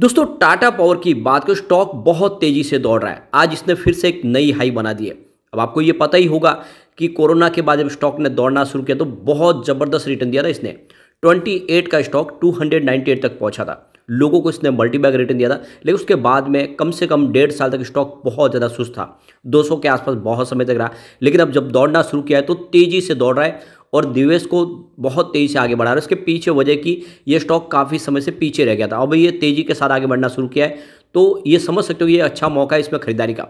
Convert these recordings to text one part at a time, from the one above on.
दोस्तों टाटा पावर की बात करें स्टॉक बहुत तेजी से दौड़ रहा है आज इसने फिर से एक नई हाई बना दी है अब आपको ये पता ही होगा कि कोरोना के बाद जब स्टॉक ने दौड़ना शुरू किया तो बहुत ज़बरदस्त रिटर्न दिया था इसने 28 का स्टॉक 298 तक पहुंचा था लोगों को इसने मल्टीबैग रिटर्न दिया था लेकिन उसके बाद में कम से कम डेढ़ साल तक स्टॉक बहुत ज़्यादा सुस्त था 200 के आसपास बहुत समय तक रहा लेकिन अब जब दौड़ना शुरू किया है तो तेज़ी से दौड़ रहा है और दिवेश को बहुत तेज़ी से आगे बढ़ा रहा है इसके पीछे वजह की ये स्टॉक काफ़ी समय से पीछे रह गया था अब ये तेज़ी के साथ आगे बढ़ना शुरू किया है तो ये समझ सकते हो ये अच्छा मौका है इसमें खरीदारी का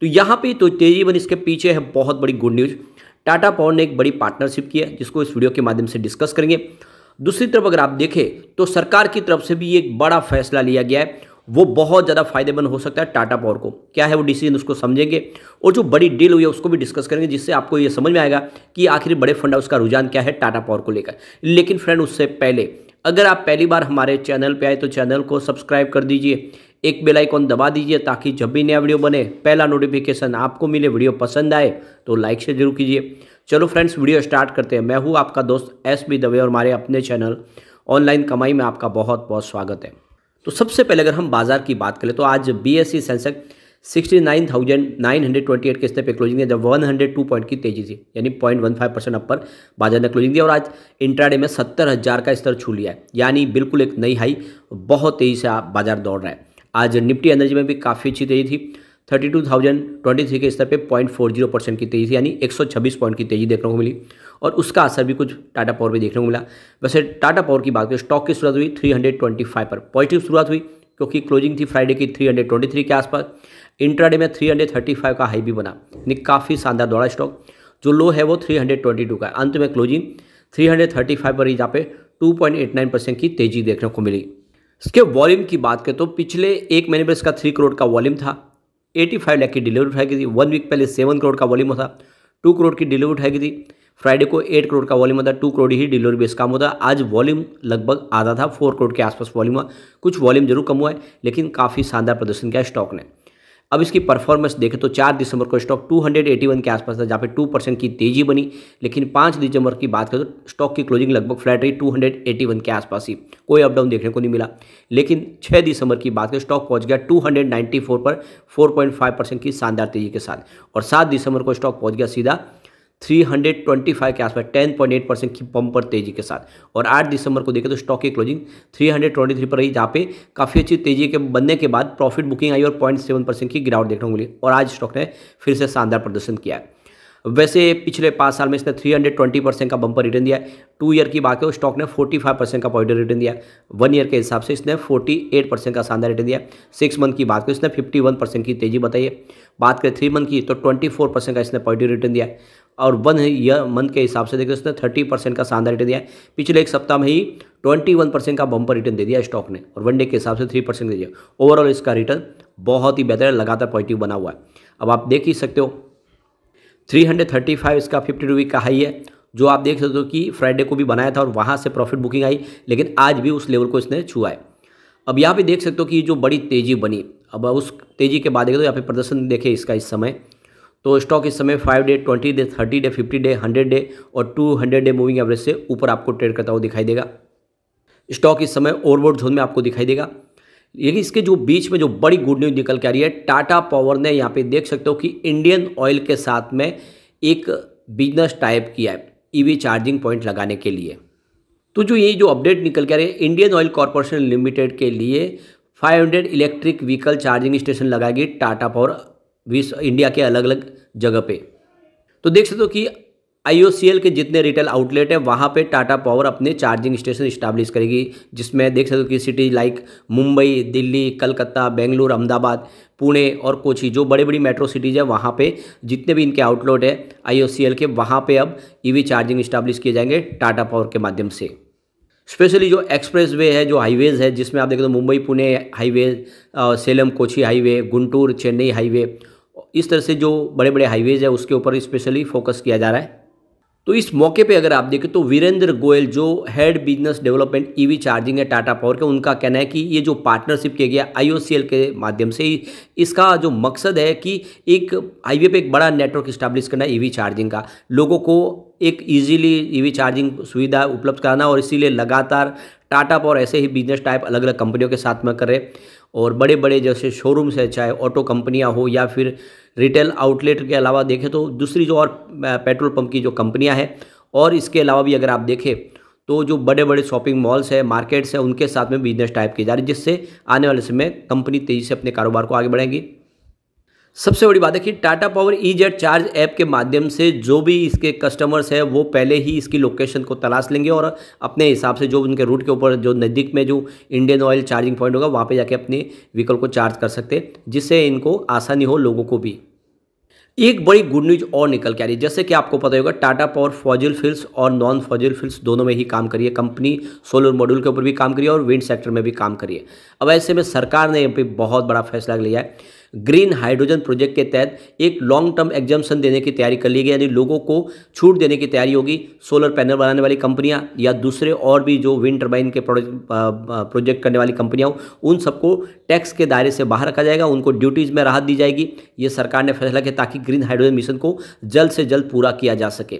तो यहाँ पर तो तेजी बन इसके पीछे है बहुत बड़ी गुड न्यूज़ टाटा पावर ने एक बड़ी पार्टनरशिप की है जिसको इस वीडियो के माध्यम से डिस्कस करेंगे दूसरी तरफ अगर आप देखें तो सरकार की तरफ से भी एक बड़ा फैसला लिया गया है वो बहुत ज़्यादा फायदेमंद हो सकता है टाटा पावर को क्या है वो डिसीजन उसको समझेंगे और जो बड़ी डील हुई है उसको भी डिस्कस करेंगे जिससे आपको ये समझ में आएगा कि आखिरी बड़े फंड उसका का रुझान क्या है टाटा पावर को लेकर लेकिन फ्रेंड उससे पहले अगर आप पहली बार हमारे चैनल पर आए तो चैनल को सब्सक्राइब कर दीजिए एक बेल आइकॉन दबा दीजिए ताकि जब भी नया वीडियो बने पहला नोटिफिकेशन आपको मिले वीडियो पसंद आए तो लाइक से जरूर कीजिए चलो फ्रेंड्स वीडियो स्टार्ट करते हैं मैं हूँ आपका दोस्त एस बी दवे और हमारे अपने चैनल ऑनलाइन कमाई में आपका बहुत बहुत स्वागत है तो सबसे पहले अगर हम बाजार की बात करें तो आज B S C Sensex sixty nine thousand nine hundred twenty eight के स्तर पर क्लोजिंग दिया जब वन हंड्रेड टू पॉइंट की तेजी थी यानी point one five percent up पर बाजार ने क्लोजिंग दिया और आज इंट्राडे में सत्तर हज़ार का स्तर छू लिया है यानी बिल्कुल एक नई हाई बहुत तेज़ी से बाजार दौड़ रहा है आज निफ्टी एनर्जी में भी काफ़ी अच्छी तेजी थी thirty two thousand twenty three के स्तर पर पॉइंट फोर जीरो परसेंट की तेजी थी यानी एक सौ छब्बीस पॉइंट की तेजी देखने को मिली और उसका असर भी कुछ टाटा पावर पर देखने को मिला वैसे टाटा पावर की बात करें स्टॉक की शुरुआत हुई 325 पर पॉजिटिव शुरुआत हुई क्योंकि क्लोजिंग थी फ्राइडे की 323 के आसपास इंट्राडे में 335 का हाई भी बना यानी काफ़ी शानदार दौड़ा स्टॉक जो लो है वो 322 का अंत में क्लोजिंग 335 पर ही यहाँ पे 2.89 परसेंट की तेजी देखने को मिली इसके वॉल्यूम की बात करें तो पिछले एक महीने पर इसका थ्री करोड़ का वॉल्यूम था 85 लाख की डिलीवरी उठाई गई थी वन वीक पहले सेवन करोड़ का वॉल्यूम था टू करोड़ की डिलीवरी उठाई गई थी फ्राइडे को एट करोड़ का वॉल्यूम था टू करोड़ ही डिलीवरी बेस काम होता आज वॉल्यूम लगभग आधा था फोर करोड़ के आसपास वॉल्यूम हुआ कुछ वॉल्यूम जरूर कम हुआ है लेकिन काफ़ी शानदार प्रदर्शन किया स्टॉक ने अब इसकी परफॉर्मेंस देखें तो चार दिसंबर को स्टॉक 281 के आसपास था जहाँ पे 2 परसेंट की तेजी बनी लेकिन पाँच दिसंबर की बात करें तो स्टॉक की क्लोजिंग लगभग फ्लैट रही 281 के आसपास ही कोई अपडाउन देखने को नहीं मिला लेकिन 6 दिसंबर की बात करें स्टॉक पहुंच गया 294 पर 4.5 परसेंट की शानदार तेजी के साथ और सात दिसंबर को स्टॉक पहुँच गया सीधा 325 के आसपास 10.8 परसेंट की बम पर तेजी के साथ और 8 दिसंबर को देखें तो स्टॉक की क्लोजिंग 323 पर रही जहाँ पे काफ़ी अच्छी तेजी के बनने के बाद प्रॉफिट बुकिंग आई और 0.7 परसेंट की गिरावट देखने को मिली और आज स्टॉक ने फिर से शानदार प्रदर्शन किया है वैसे पिछले पाँच साल में इसने 320 परसेंट का बम्पर रिटर्न दिया है टू ईयर की बात करें स्टॉक ने 45 परसेंट का पॉजिटिव रिटर्न दिया वन ईयर के हिसाब से इसने 48 परसेंट का शानदार रिटर्न दिया सिक्स मंथ की बात करो इसने 51 परसेंट की तेजी बताई है बात करें थ्री मंथ की तो 24 परसेंट का इसने पॉजिटिव रिटर्न दिया और वन ईयर मंथ के हिसाब से देख उसने थर्टी परसेंट का शानदार रिटर्न दिया है पिछले एक सप्ताह में ही ट्वेंटी वन परसेंट का बम्पर रिटर्न दे दिया स्टॉक ने और वनडे के हिसाब से थ्री परसेंट दे दिया ओवरऑल इसका रिटर्न बहुत ही बेहतर है लगातार पॉजिटिव बना हुआ है अब आप देख ही सकते हो थ्री हंड्रेड थर्टी फाइव इसका फिफ्टी रुपी का हाई है जो आप देख सकते हो कि फ्राइडे को भी बनाया था और वहाँ से प्रॉफिट बुकिंग आई लेकिन आज भी उस लेवल को इसने छुआ है अब यहाँ पे देख सकते हो कि जो बड़ी तेज़ी बनी अब उस तेज़ी के बाद देखें तो यहाँ पे प्रदर्शन देखे इसका इस समय तो स्टॉक इस समय five day twenty day thirty day fifty day hundred day और two hundred day moving average से ऊपर आपको ट्रेड करता हुआ दिखाई देगा स्टॉक इस समय ओवरबोर्ड जोन में आपको दिखाई देगा लेकिन इसके जो बीच में जो बड़ी गुड न्यूज निकल के आ रही है टाटा पावर ने यहाँ पे देख सकते हो कि इंडियन ऑयल के साथ में एक बिजनेस टाइप किया है ई चार्जिंग पॉइंट लगाने के लिए तो जो ये जो अपडेट निकल के आ रही है इंडियन ऑयल कॉरपोरेशन लिमिटेड के लिए 500 इलेक्ट्रिक व्हीकल चार्जिंग स्टेशन लगाएगी टाटा पावर विश्व इंडिया के अलग अलग जगह पे तो देख सकते हो कि आई के जितने रिटेल आउटलेट हैं वहाँ पे टाटा पावर अपने चार्जिंग स्टेशन इस्टाब्लिश करेगी जिसमें देख सकते हो कि सिटी लाइक मुंबई दिल्ली कलकत्ता बेंगलुरु अहमदाबाद पुणे और कोची जो बड़ी बड़ी मेट्रो सिटीज़ हैं वहाँ पे जितने भी इनके आउटलेट हैं आई के वहाँ पे अब ई चार्जिंग इस्टाब्लिश किए जाएंगे टाटा पावर के माध्यम से स्पेशली जो एक्सप्रेस वे है जो हाईवेज़ है जिसमें आप देखते हो Mumbai Pune highway Salem Kochi highway Guntur Chennai highway इस तरह से जो बड़े बड़े हाईवेज है उसके ऊपर स्पेशली फोकस किया जा रहा है तो इस मौके पे अगर आप देखें तो वीरेंद्र गोयल जो head business development EV charging है टाटा पावर के उनका कहना है कि ये जो पार्टनरशिप किया गया आईओसीएल के माध्यम से इसका जो मकसद है कि एक हाईवे पे एक बड़ा नेटवर्क इस्टेब्लिश करना ईवी चार्जिंग e का लोगों को एक इजीली ईवी चार्जिंग सुविधा उपलब्ध कराना और इसीलिए लगातार टाटा पावर ऐसे ही बिजनेस टाइप अलग अलग कंपनियों के साथ में कर रहे और बड़े बड़े जैसे शोरूम्स हैं चाहे ऑटो कंपनियां हो या फिर रिटेल आउटलेट के अलावा देखें तो दूसरी जो और पेट्रोल पंप की जो कंपनियां हैं और इसके अलावा भी अगर आप देखें तो जो बड़े बड़े शॉपिंग मॉल्स हैं मार्केट्स हैं उनके साथ में बिजनेस टाइप की जा रही है जिससे आने वाले समय कंपनी तेज़ी से अपने कारोबार को आगे बढ़ेंगी सबसे बड़ी बात है कि Tata power E e Z charge app के माध्यम से जो भी इसके कस्टमर्स हैं वो पहले ही इसकी लोकेशन को तलाश लेंगे और अपने हिसाब से जो उनके रूट के ऊपर जो नज़दीक में जो इंडियन ऑयल चार्जिंग पॉइंट होगा वहाँ पे जाके अपने व्हीकल को चार्ज कर सकते हैं जिससे इनको आसानी हो लोगों को भी एक बड़ी गुड न्यूज और निकल के आ रही है जैसे कि आपको पता होगा टाटा पावर फॉजिल फिल्स और नॉन फॉजिल फिल्स दोनों में ही काम करिए कंपनी सोलर मॉड्यूल के ऊपर भी काम करिए और विंड सेक्टर में भी काम करिए अब ऐसे में सरकार ने यहाँ पर बहुत बड़ा फैसला लिया है ग्रीन हाइड्रोजन प्रोजेक्ट के तहत एक लॉन्ग टर्म एग्जामेशन देने की तैयारी कर ली गई यानी लोगों को छूट देने की तैयारी होगी सोलर पैनल बनाने वाली कंपनियां या दूसरे और भी जो विंड टर्बाइन के प्रोजेक्ट करने वाली कंपनियां उन सबको टैक्स के दायरे से बाहर रखा जाएगा उनको ड्यूटीज़ में राहत दी जाएगी ये सरकार ने फैसला किया ताकि ग्रीन हाइड्रोजन मिशन को जल्द से जल्द पूरा किया जा सके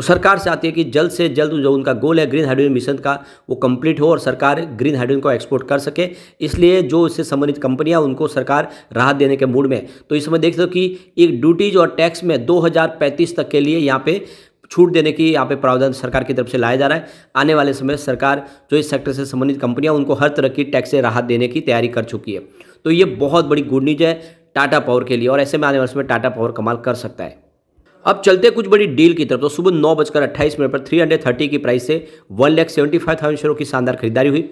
तो सरकार चाहती है कि जल्द से जल्द जो उनका गोल है ग्रीन हाइड्रोजन मिशन का वो कंप्लीट हो और सरकार ग्रीन हाइड्रोजन को एक्सपोर्ट कर सके इसलिए जो इससे संबंधित कंपनियां उनको सरकार राहत देने के मूड में तो इसमें देख सकते हो कि एक ड्यूटीज और टैक्स में 2035 तक के लिए यहाँ पे छूट देने की यहाँ पे प्रावधान सरकार की तरफ से लाया जा रहा है आने वाले समय सरकार जो इस सेक्टर से संबंधित कंपनियाँ उनको हर तरह की टैक्स से राहत देने की तैयारी कर चुकी है तो ये बहुत बड़ी गुड न्यूज है टाटा पावर के लिए और ऐसे में आने वाले समय टाटा पावर कमाल कर सकता है अब चलते कुछ बड़ी डील की तरफ तो सुबह नौ बजकर अट्ठाईस मिनट पर थ्री हंड्रेड थर्टी की प्राइस से one lakh seventy five thousand शेयरों की शानदार खरीदारी हुई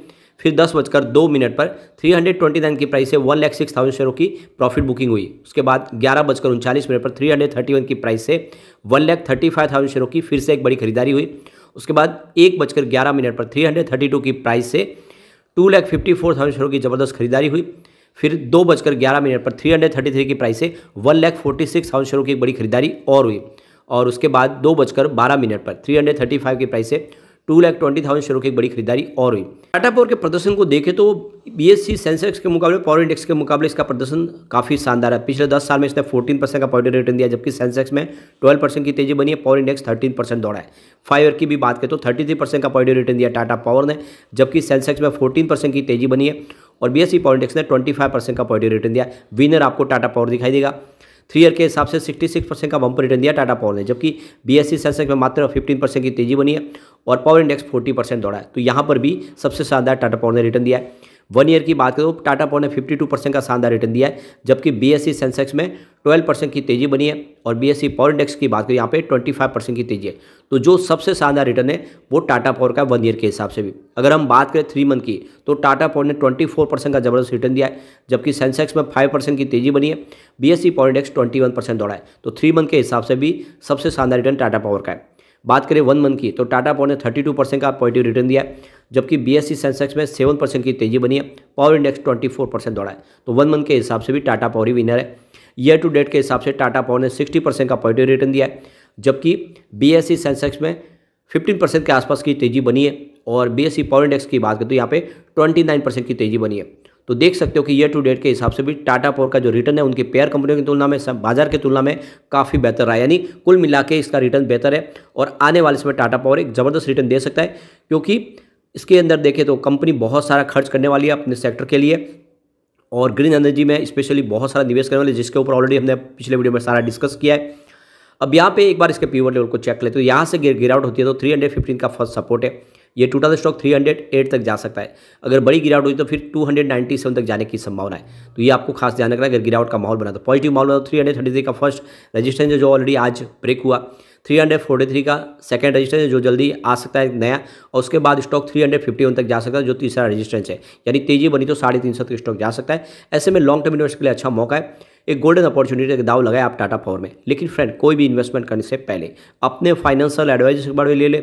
फिर दस बजकर दो मिनट पर थ्री हंड्रेड ट्वेंटी नाइन की प्राइस से वन लैख सिक्स थाउजेंड शेयरों की प्रॉफिट बुकिंग हुई उसके बाद ग्यारह बजकर उनचालीस मिनट पर थ्री हंड्रेड थर्टी वन की प्राइस से one lakh thirty five thousand शेयरों की फिर से एक बड़ी खरीदारी हुई उसके बाद एक बजकर ग्यारह मिनट पर थ्री हंड्रेड थर्टी टू की प्राइस से two lakh fifty four thousand शेयरों की जबरदस्त खरीदारी हुई फिर दो बजकर ग्यारह मिनट पर थ्री हंड्रेड थर्टी थ्री की प्राइस से one lakh forty six thousand शेयरों की एक बड़ी खरीदारी और हुई और उसके बाद दो बजकर बारह मिनट पर थ्री हंड्रेड थर्टी फाइव की प्राइस से टू लाख ट्वेंटी थाउजेंड शेयरों की एक बड़ी खरीदारी और हुई टाटा पावर के प्रदर्शन को देखें तो बी एस सी सेंसेक्स के मुकाबले पावर इंडेक्स के मुकाबले इसका प्रदर्शन काफ़ी शानदार है पिछले दस साल में इसने फोर्टीन परसेंट का पॉजिटिव रिटर्न दिया जबकि सेंसेक्स में ट्वेल्व परसेंट की तेजी बनी है पावर इंडेक्स थर्टीन परसेंट दौड़ा है फाइव ईयर की भी बात करें तो थर्टी थ्री परसेंट का पॉजिटिव रिटर्न दिया टाटा पावर ने जबकि सेंसेक्स में फोर्टीन परसेंट की तेजी बनी है और बी एस सी एक्स ने ट्वेंटी फाइव परसेंट का पॉजिटिव रिटर्न दिया विनर आपको टाटा पावर दिखाई देगा थ्री ईयर के हिसाब से सिक्सटी सिक्स परसेंट का बम्पर रिटर्न दिया टाटा पावर ने जबकि बी एस सी सेंसेक्स में मात्र फिफ्टीन परसेंट की तेजी बनी है और पावर इंडेक्स फोर्टी परसेंट दौड़ा है तो यहाँ पर भी सबसे ज्यादा टाटा पावर ने रिटर्न दिया है वन ईयर की बात करें तो टाटा पावर ने फिफ्टी टू परसेंट का शानदार रिटर्न दिया है जबकि बीएससी सेंसेक्स e में ट्वेल्व परसेंट की तेजी बनी है और बीएससी पावर इंडेक्स की बात करें यहाँ पे ट्वेंटी फाइव परसेंट की तेजी है तो जो सबसे शानदार रिटर्न है वो टाटा पावर का वन ईयर के हिसाब से भी अगर हम बात करें थ्री मंथ की तो टाटा पावर ने ट्वेंटी फोर परसेंट का जबरदस्त रिटर्न दिया है जबकि सेंसेक्स में फाइव परसेंट की तेजी बनी है BSC power index twenty one percent दौड़ा है तो थ्री मंथ के हिसाब से भी सबसे शानदार रिटर्न टाटा पावर का है बात करें वन मंथ की तो टाटा पावर ने थर्टी टू परसेंट का पॉजिटिव रिटर्न दिया बी जबकि बीएससी सेंसेक्स में सेवन परसेंट की तेजी बनी है power index twenty four percent दौड़ा है तो वन मंथ के हिसाब से भी टाटा पावर ही विनर है ईयर टू डेट के हिसाब से टाटा पावर ने सिक्सटी परसेंट का पॉजिटिव रिटर्न दिया है जबकि सी सेंसेक्स में फिफ्टीन परसेंट के आसपास की तेजी बनी है और सी पावर इंडेक्स की बात करें तो यहाँ पर ट्वेंटी नाइन परसेंट की तेजी बनी है तो देख सकते हो कि ईयर टू डेट के हिसाब से भी टाटा पोर का जो रिटर्न है उनकी पेयर कंपनियों की तुलना में बाजार की तुलना में काफ़ी बेहतर रहा यानी कुल मिला के इसका रिटर्न बेहतर है और आने वाले समय टाटा पावर एक ज़बरदस्त रिटर्न दे सकता है क्योंकि इसके अंदर देखें तो कंपनी बहुत सारा खर्च करने वाली है अपने सेक्टर के लिए और ग्रीन एनर्जी में स्पेशली बहुत सारा निवेश करने वाले जिसके ऊपर ऑलरेडी हमने पिछले वीडियो में सारा डिस्कस किया है अब यहाँ पे एक बार इसके पीवर लेवल को चेक लेते तो यहाँ से गिर गिरावट होती है तो 315 का फर्स्ट सपोर्ट है ये टोटल स्टॉक 308 तक जा सकता है अगर बड़ी गिरावट हुई तो फिर 297 तक जाने की संभावना है तो ये आपको खास ध्यान रखना है अगर गिरावट का माहौल बना तो पॉजिटिव माहौल बना तो थ्री का फर्स्ट रजिस्टेंस जो ऑलरेडी आज ब्रेक हुआ 343 का सेकंड रेजिस्टेंस जो जल्दी आ सकता है नया और उसके बाद स्टॉक 351 तक जा सकता है जो तीसरा रजिस्ट्रेंस है यानी तेजी बनी तो साढ़े तीन सौ तक स्टॉक जा सकता है ऐसे में लॉन्ग टर्म इन्वेस्ट के लिए अच्छा मौका है एक गोल्डन अपॉर्चुनिटी का दाव लगाए आप टाटा पावर में लेकिन फ्रेंड कोई भी इन्वेस्टमेंट करने से पहले अपने फाइनेंशियल एडवाइजर के बारे में ले लें